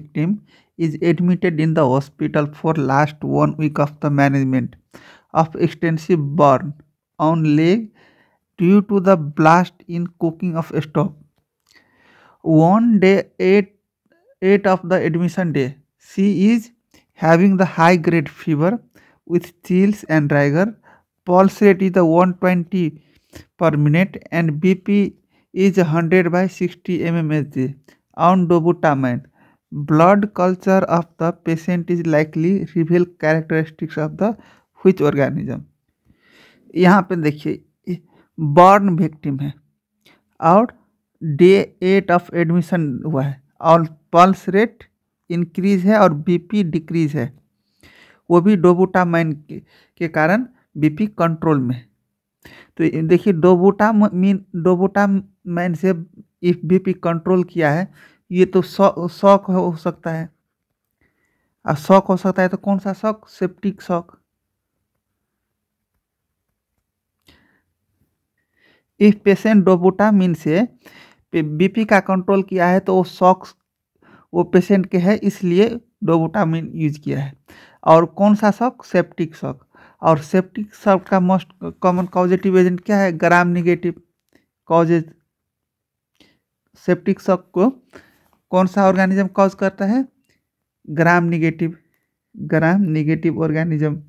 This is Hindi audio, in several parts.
victim is admitted in the hospital for last one week of the management of extensive burn on leg due to the blast in cooking of stove. One day, eight, eight of the admission day, she is having the high grade fever with chills and rigor. Pulse rate is the 120 per minute and BP is 100 by 60 mmHg on dobutamine Blood culture of the patient is likely reveal characteristics of the which organism यहाँ पे देखिए बॉर्न विक्टिम है और डे एट ऑफ एडमिशन हुआ है और पल्स रेट इंक्रीज है और बीपी डिक्रीज है वो भी डोबूटामाइन के, के कारण बीपी कंट्रोल में तो देखिए डोबूटामीन डोबूटामाइन से इफ बीपी कंट्रोल किया है ये तो शौक हो सकता है और शौक हो सकता है तो कौन सा shock septic shock if patient mean से बीपी का कंट्रोल किया है तो वो शौक वो पेशेंट के है इसलिए डोबोटामिन यूज किया है और कौन सा शौक सेप्टिक शौक और सेप्टिक शॉक का मोस्ट कॉमन कॉजेटिव एजेंट क्या है gram negative causes septic shock को कौन सा ऑर्गेनिज्म कॉज करता है gram negative gram negative organism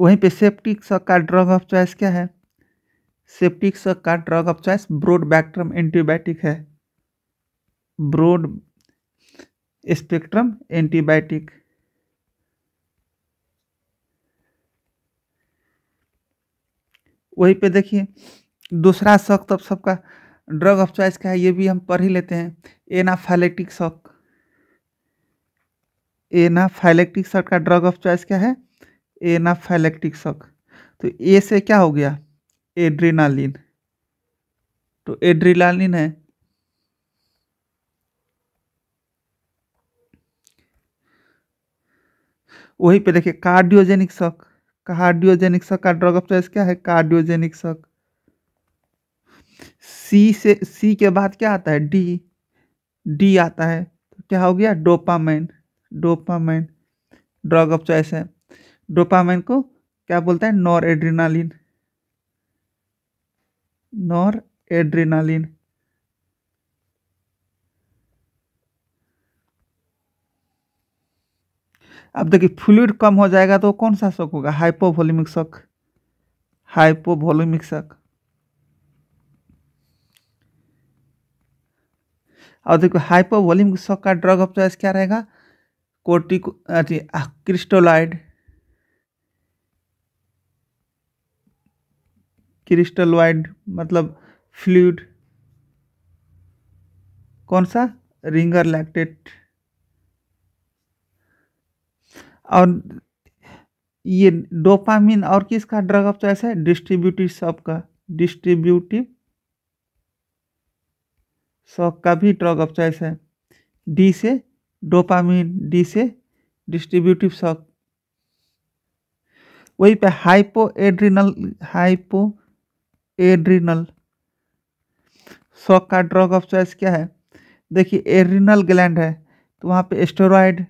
वहीं पे सेप्टिक सक का ड्रग ऑफ चॉइस क्या है सेप्टिक सक का drug of choice broad spectrum antibiotic है ब्रोड स्पेक्ट्रम एंटीबायोटिक वहीं पे देखिए दूसरा शौक तो सबका ड्रग ऑफ चॉइस का है ये भी हम पढ़ ही लेते हैं एनाफाइलेक्टिक शौक एनाफाइलेक्टिक शॉक का ड्रग ऑफ चॉइस क्या है एनाफाइलेक्टिक शौक तो ए से क्या हो गया एड्रीनालिन तो एड्रीनालिन है वही पे देखिए कार्डियोजेनिक शौक कार्डियोजेनिक शक का ड्रग ऑफ चॉइस क्या है कार्डियोजेनिक शक सी से सी के बाद क्या आता है डी डी आता है तो क्या हो गया dopamine dopamine drug of choice है डोपामाइन को क्या बोलता है नॉर एड्रीनालिन नॉर एड्रीनालिन अब देखिए फ्लूड कम हो जाएगा तो कौन सा शक होगा हाइपोवोल्यूमिक शक हाइपोवोल्यूमिक शक और देखो हाइपोवोल्यूमिक शक का ड्रग ऑफ चॉइस क्या रहेगा कोटिको क्रिस्टोलाइड क्रिस्टलॉइड मतलब फ्लूड कौन सा रिंगर लैक्टेट और ये डोपामिन और किसका ड्रग ऑफ चॉइस है डिस्ट्रीब्यूटिव शॉक का डिस्ट्रीब्यूटिव शॉक का भी ड्रग ऑफ चॉइस है डी से डोपामिन डी से डिस्ट्रीब्यूटिव शॉक वही पे hypoadrenal hypoadrenal shock का ड्रग ऑफ चॉइस क्या है देखिए एड्रीनल ग्लैंड है तो वहाँ पे स्टेरॉयड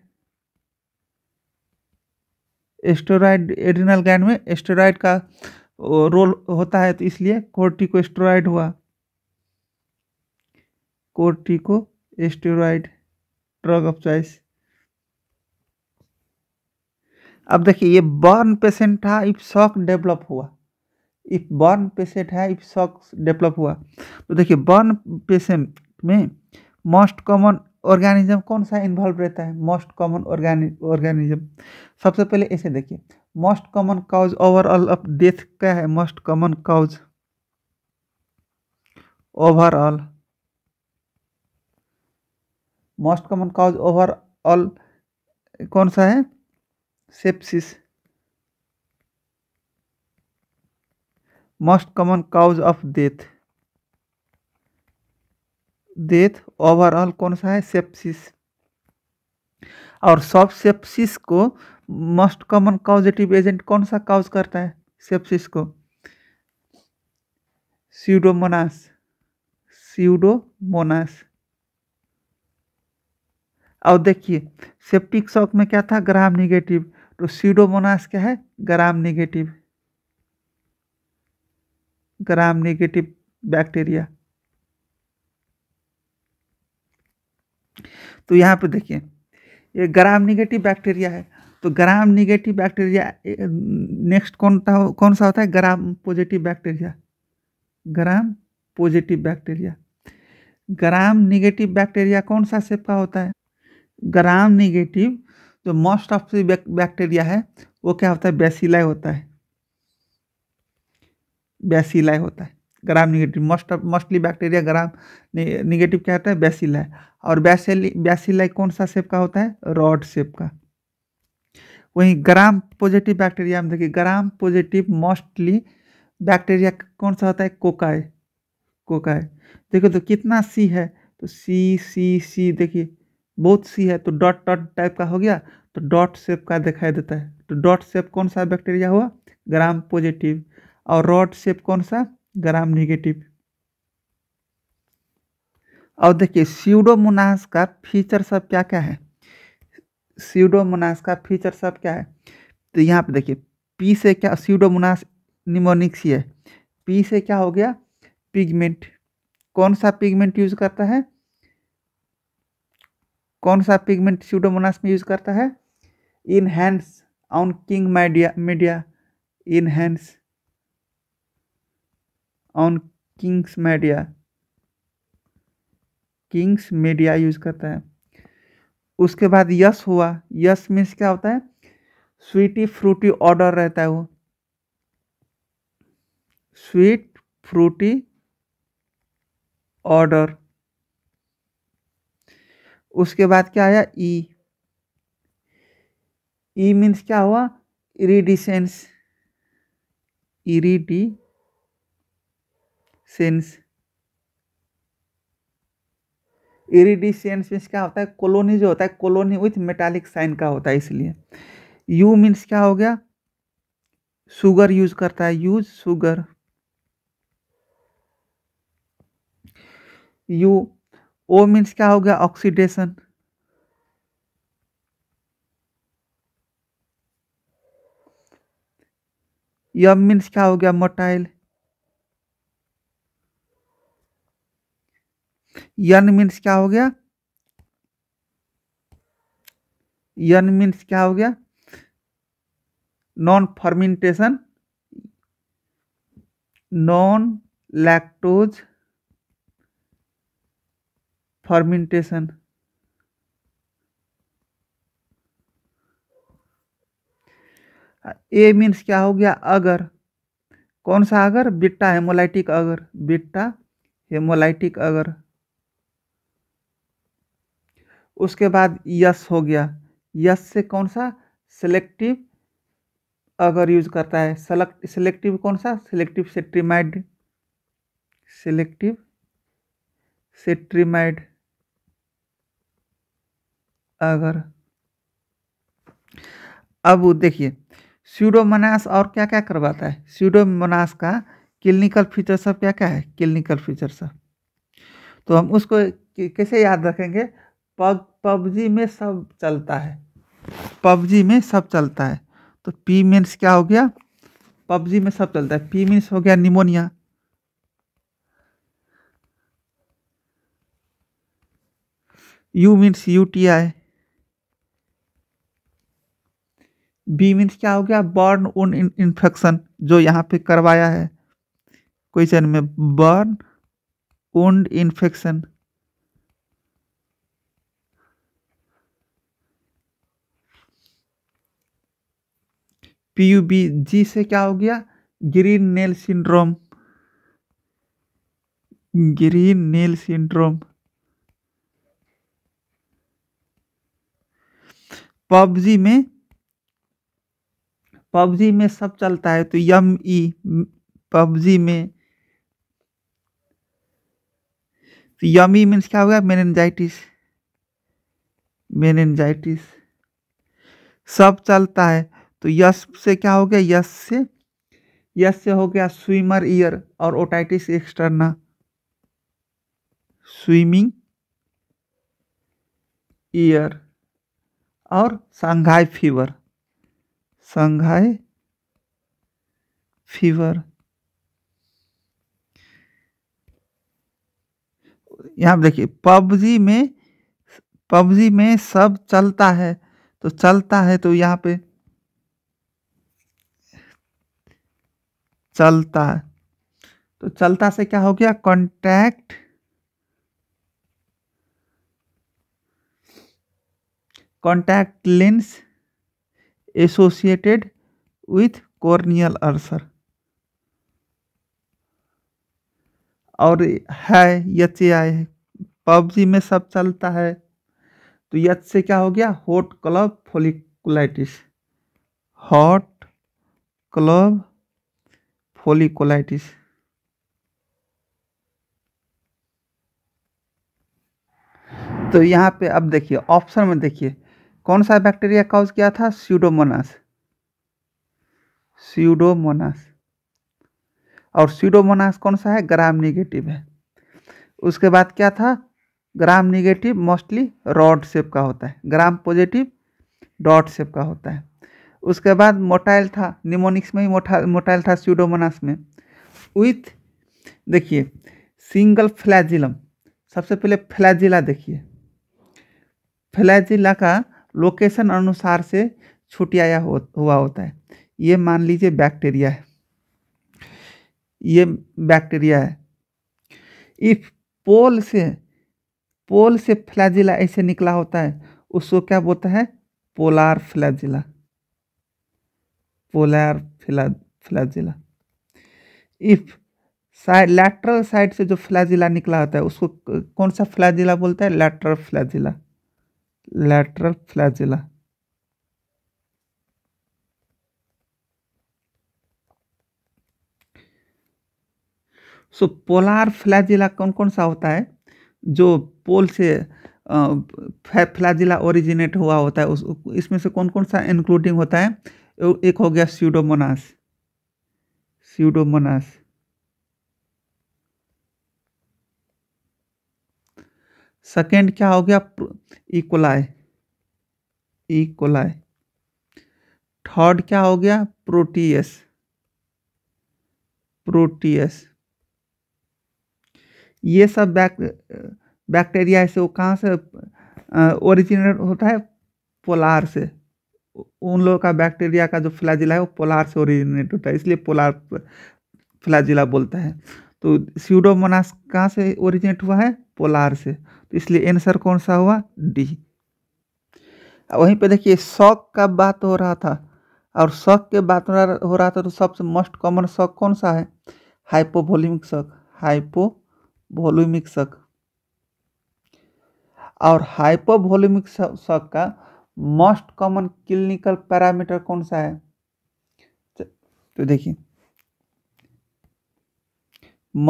एस्टोराइड एडिनल गैंड में एस्टोराइड का रोल होता है तो इसलिए कोर्टिको एस्टोराइड हुआ corticosteroid drug of choice अब देखिए ये बर्न पेशेंट था इफ शॉक डेवलप हुआ इफ बर्न पेशेंट है इफ शॉक डेवलप हुआ तो देखिए बर्न पेशेंट में मोस्ट कॉमन ऑर्गेनिज्म कौन सा इन्वॉल्व रहता है मोस्ट कॉमन ऑर्गेनिज्म सबसे पहले ऐसे देखिए most common cause overall of death क्या है most common cause overall most common cause overall कौन सा है sepsis most common cause of death death overall कौन सा है सेप्सिस और सब सेप्सिस को मोस्ट कॉमन कॉजेटिव एजेंट कौन सा काउज करता है सेप्सिस को सीडोमोनास सीडोमोनास और देखिए सेप्टिक शॉक में क्या था ग्राम निगेटिव तो सीडोमोनास क्या है gram negative gram negative bacteria तो यहाँ पे देखिए ये ग्राम निगेटिव बैक्टीरिया है तो ग्राम निगेटिव बैक्टीरिया नेक्स्ट कौन था कौन सा होता है gram positive bacteria gram positive bacteria gram negative bacteria कौन सा सेप का होता है ग्राम निगेटिव जो मोस्ट ऑफ द बैक्टीरिया है वो क्या होता है बेसिलाई होता है बेसिलाई होता है gram negative most of mostly bacteria gram negative क्या होता है बैसिलाई और बैसेली बैसिलाई कौन सा सेप का होता है रॉड सेप का वहीं ग्राम पॉजिटिव बैक्टीरिया में देखिए ग्राम पॉजिटिव मोस्टली बैक्टीरिया कौन सा होता है कोकाय कोकाय देखो तो कितना सी है तो सी सी सी देखिए बहुत सी है तो डॉट डॉट टाइप का हो गया तो डॉट शेप का दिखाई देता है तो डॉट शेप कौन सा बैक्टीरिया हुआ ग्राम पॉजिटिव और रॉड शेप कौन सा ग्राम निगेटिव और देखिए सीडोमोनास का फीचर सब क्या क्या है सीडोमोनास का फीचर सब क्या है तो यहाँ पे देखिए पी से क्या सीडोमोनास ही है पी से क्या हो गया पिगमेंट कौन सा पिगमेंट यूज करता है कौन सा पिगमेंट सीडोमोनास में यूज करता है enhance on King media media enhance on King's media King's media use करता है उसके बाद यस हुआ यस मीन्स क्या होता है स्वीटी फ्रूटी ऑर्डर रहता है वो स्वीट फ्रूटी ऑर्डर उसके बाद क्या आया ई ई मीन्स क्या हुआ इरीडिसेंस इरीडी सेंस इरिडिशियंस मीन्स क्या होता है कॉलोनी जो होता है कॉलोनी विथ मेटालिक साइन का होता है इसलिए यू मीन्स क्या हो गया शुगर यूज करता है use sugar U O means क्या हो गया ऑक्सीडेशन यम मीन्स क्या हो गया मोटाइल यन मीन्स क्या हो गया यन मीन्स क्या हो गया non fermentation non lactose fermentation A means क्या हो गया अगर कौन सा अगर बिट्टा हेमोलाइटिक अगर बिट्टा हेमोलाइटिक अगर उसके बाद यस हो गया यस से कौन सा सेलेक्टिव अगर यूज करता है सेलेक्ट सेलेक्टिव कौन सा सेलेक्टिव सेट्रीमाइड सेलेक्टिव सेट्रीमाइड अगर अब देखिए स्यूडोमोनास और क्या क्या करवाता है स्यूडोमोनास का क्लिनिकल फीचर सब क्या क्या है क्लिनिकल फीचर सब तो हम उसको कैसे याद रखेंगे पब पबजी में सब चलता है पबजी में सब चलता है तो पी मीन्स क्या हो गया पबजी में सब चलता है पी मीन्स हो गया pneumonia U means U T I B means क्या हो गया बर्न उन इन्फेक्शन जो यहाँ पे करवाया है क्वेश्चन में burn wound infection P U B G से क्या हो गया green nail syndrome green nail syndrome PUBG में पबजी में सब चलता है तो यम ई पबजी में तो ई मीन्स क्या हो गया मेनेंजाइटिस मेनेंजाइटिस सब चलता है तो यश से क्या हो गया यश से यश से हो गया स्विमर ईयर और ओटाइटिस एक्सटर्ना स्विमिंग ईयर और संघाई फीवर संघाई फीवर यहाँ देखिए पबजी में पबजी में सब चलता है तो चलता है तो यहाँ पे चलता तो चलता से क्या हो गया contact contact lens associated with corneal ulcer और है यच आई पबजी में सब चलता है तो यच से क्या हो गया hot club folliculitis hot club folliculitis तो यहाँ पे अब देखिए ऑप्शन में देखिए कौन सा बैक्टीरिया काउज किया था सीडोमोनास सीडोमोनास और सीडोमोनास कौन सा है ग्राम निगेटिव है उसके बाद क्या था gram negative mostly rod shape का होता है ग्राम पॉजिटिव डॉट शेप का होता है उसके बाद मोटाइल था निमोनिक्स में ही मोटा मोटाइल था स्यूडोमोनास में विथ देखिए सिंगल फ्लैजिलम सबसे पहले फ्लैजिला देखिए फ्लैजिला का लोकेशन अनुसार से छुटियाया हो, हुआ होता है ये मान लीजिए बैक्टीरिया है ये बैक्टीरिया है इफ पोल से पोल से फ्लैजिला ऐसे निकला होता है उसको क्या बोलता है polar flagella polar flagella if side lateral side से जो फ्लाजिला निकला होता है उसको कौन सा फ्लाजिला बोलता है lateral flagella lateral flagella so polar flagella कौन कौन सा होता है जो पोल से फ्लाजिला ओरिजिनेट हुआ होता है उस इसमें से कौन कौन सा इंक्लूडिंग होता है एक हो गया स्यूडोमोनास स्यूडोमोनास सेकेंड क्या हो गया इकोलाय इकोलाय थर्ड क्या हो गया प्रोटीएस प्रोटीएस ये सब बैक बैक्टीरिया ऐसे वो कहाँ से ओरिजिनेट होता है पोलार से उन लोगों का बैक्टीरिया का जो फ्लाजिला है वो पोलार से ओरिजिनेट होता है इसलिए पोलार फ्लाजिला बोलता है तो स्यूडोमोनास कहाँ से ओरिजिनेट हुआ है पोलार से तो इसलिए आंसर कौन सा हुआ डी वहीं पे देखिए शौक का बात हो रहा था और शौक के बात हो रहा था तो सबसे मोस्ट कॉमन शौक कौन सा है हाइपोवोल्यूमिक शौक हाइपोवोल्यूमिक शौक और हाइपोवोल्यूमिक शौक का मोस्ट कॉमन क्लिनिकल पैरामीटर कौन सा है तो देखिए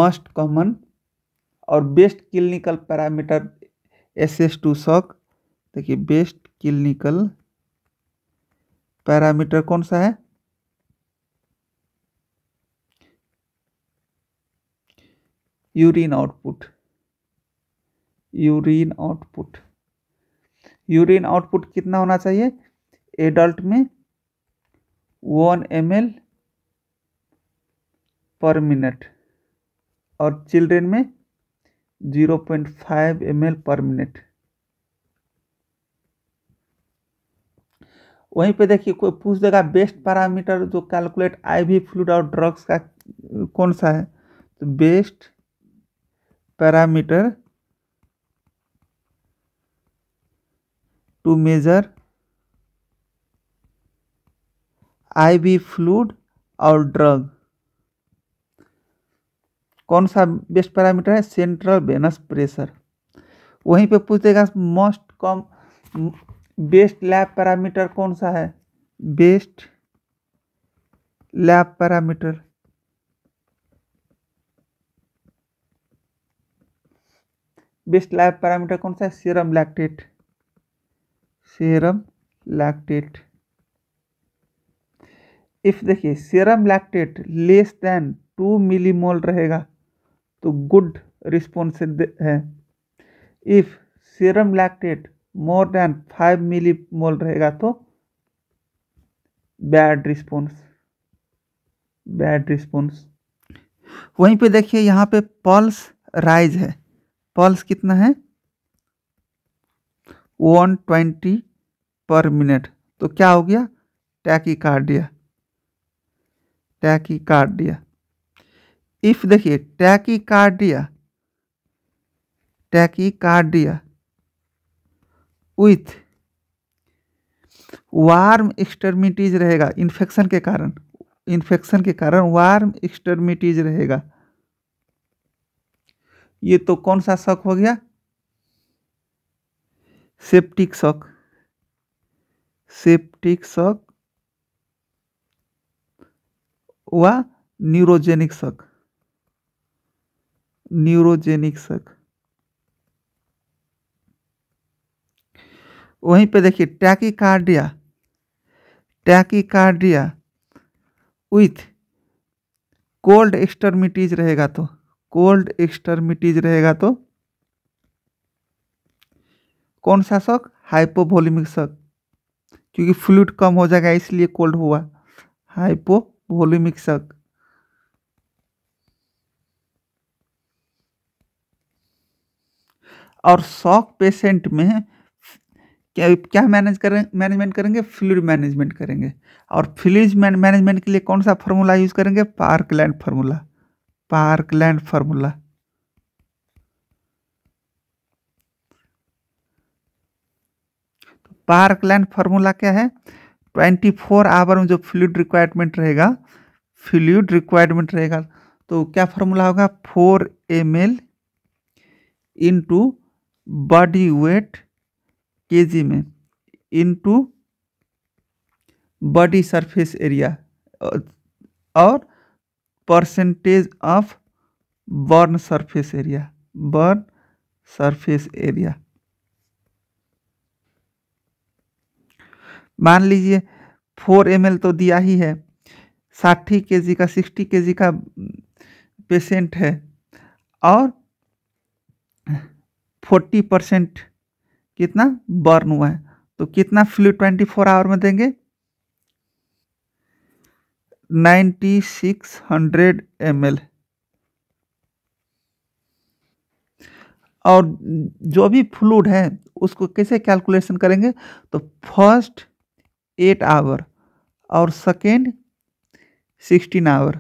मोस्ट कॉमन और best clinical parameter assess to shock देखिए बेस्ट क्लिनिकल पैरामीटर कौन सा है urine output urine output urine output कितना होना चाहिए एडल्ट में वन एम पर मिनट और चिल्ड्रेन में zero point five M per minute वहीं पे देखिए कोई पूछ देगा बेस्ट पैरामीटर जो कैलकुलेट आईवी फ्लूड और ड्रग्स का कौन सा है तो best parameter to measure IV fluid और ड्रग कौन सा बेस्ट पैरामीटर है सेंट्रल वेनस प्रेशर वहीं पे पूछ देगा मोस्ट कॉम बेस्ट लैब पैरामीटर कौन सा है best lab parameter best lab parameter कौन सा है serum lactate serum lactate if देखिए serum lactate less than two millimole रहेगा तो गुड रिस्पॉन्स है if serum lactate more than five millimole रहेगा तो बैड रिस्पॉन्स बैड रिस्पॉन्स वहीं पे देखिए यहाँ पे पल्स राइज है पल्स कितना है वन ट्वेंटी पर मिनट तो क्या हो गया टैकिकार्डिया टैकिकार्डिया इफ देखिए tachycardia tachycardia with warm extremities रहेगा इन्फेक्शन के कारण इन्फेक्शन के कारण वार्म एक्सटर्मिटीज रहेगा ये तो कौन सा शक हो गया सेप्टिक शक सेप्टिक शक वा न्यूरोजेनिक शक न्यूरोजेनिक शक वहीं पे देखिए tachycardia tachycardia with cold extremities रहेगा तो कोल्ड एक्सटर्मिटीज रहेगा तो कौन सा शॉक हाइपोवोल्यूमिक शॉक क्योंकि फ्लूड कम हो जाएगा इसलिए कोल्ड हुआ हाइपोवोल्यूमिक शॉक और शॉक पेशेंट में क्या क्या मैनेज करें मैनेजमेंट करेंगे फ्लूड मैनेजमेंट करेंगे और फ्लूज मैनेजमेंट के लिए कौन सा फार्मूला यूज़ करेंगे Parkland formula Parkland formula Parkland formula क्या है ट्वेंटी फोर आवर में जो फ्लूड रिक्वायरमेंट रहेगा फ्लूड रिक्वायरमेंट रहेगा तो क्या फार्मूला होगा four M L into body weight K G में इंटू बॉडी सरफेस एरिया और percentage of burn surface area burn surface area मान लीजिए फोर एम तो दिया ही है साठी के जी का सिक्सटी के जी का पेशेंट है और फोर्टी परसेंट कितना बर्न हुआ है तो कितना फ्लूड ट्वेंटी फोर आवर में देंगे नाइन्टी सिक्स हंड्रेड एम और जो भी फ्लूड है उसको कैसे कैलकुलेशन करेंगे तो फर्स्ट एट आवर और second sixteen hour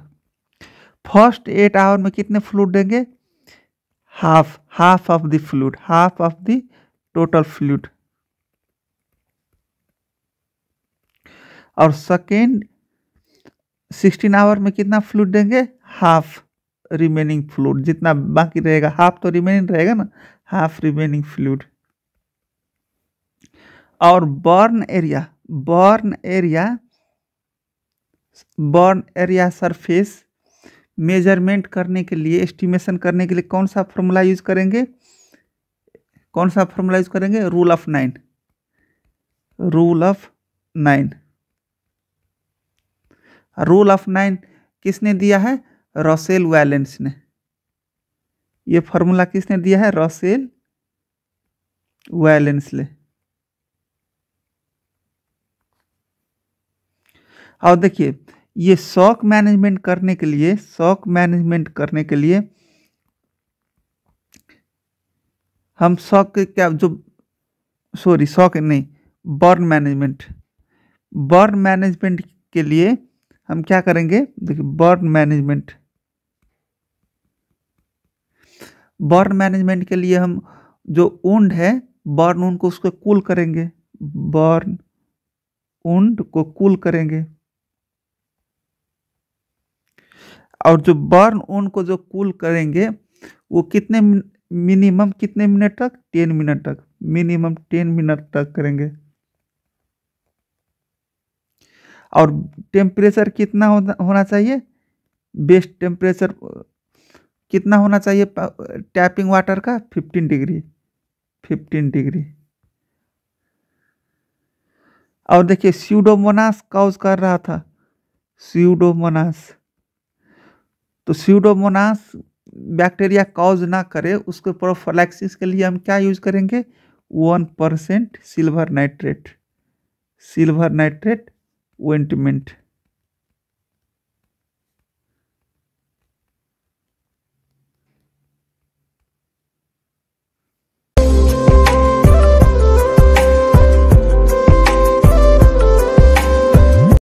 first eight hour में कितने फ्लूड देंगे half half of the fluid half of the total fluid और सेकेंड सिक्सटीन आवर में कितना फ्लूड देंगे हाफ रिमेनिंग फ्लूड जितना बाकी रहेगा हाफ तो रिमेनिंग रहेगा ना हाफ रिमेनिंग फ्लूड और burn area burn area burn area surface measurement करने के लिए एस्टिमेशन करने के लिए कौन सा फॉर्मूला यूज करेंगे कौन सा फॉर्मूला यूज करेंगे rule of nine rule of nine rule of nine किसने दिया है रॉसेल वैलेंस ने यह फॉर्मूला किसने दिया है रसेल वैलेंस ने और देखिए ये शॉक मैनेजमेंट करने के लिए शॉक मैनेजमेंट करने के लिए हम शॉक के क्या जो सॉरी शॉक नहीं बर्न मैनेजमेंट बर्न मैनेजमेंट के लिए हम क्या करेंगे देखिए बर्न मैनेजमेंट बर्न मैनेजमेंट के लिए हम जो ऊंड है बर्न ऊंड को उसको कूल करेंगे बर्न ऊंड को कूल करेंगे और जो बर्न उनको जो कूल करेंगे वो कितने मिनिमम कितने मिनट तक टेन मिनट तक मिनिमम टेन मिनट तक करेंगे और टेम्परेचर कितना होना चाहिए बेस्ट टेम्परेचर कितना होना चाहिए टैपिंग वाटर का फिफ्टीन डिग्री फिफ्टीन डिग्री और देखिए स्यूडोमोनास काउज कर रहा था स्यूडोमोनास तो स्यूडोमोनास बैक्टीरिया कॉज ना करे उसके प्रोफोलैक्सिस के लिए हम क्या यूज करेंगे one percent silver nitrate silver nitrate वेंटमेंट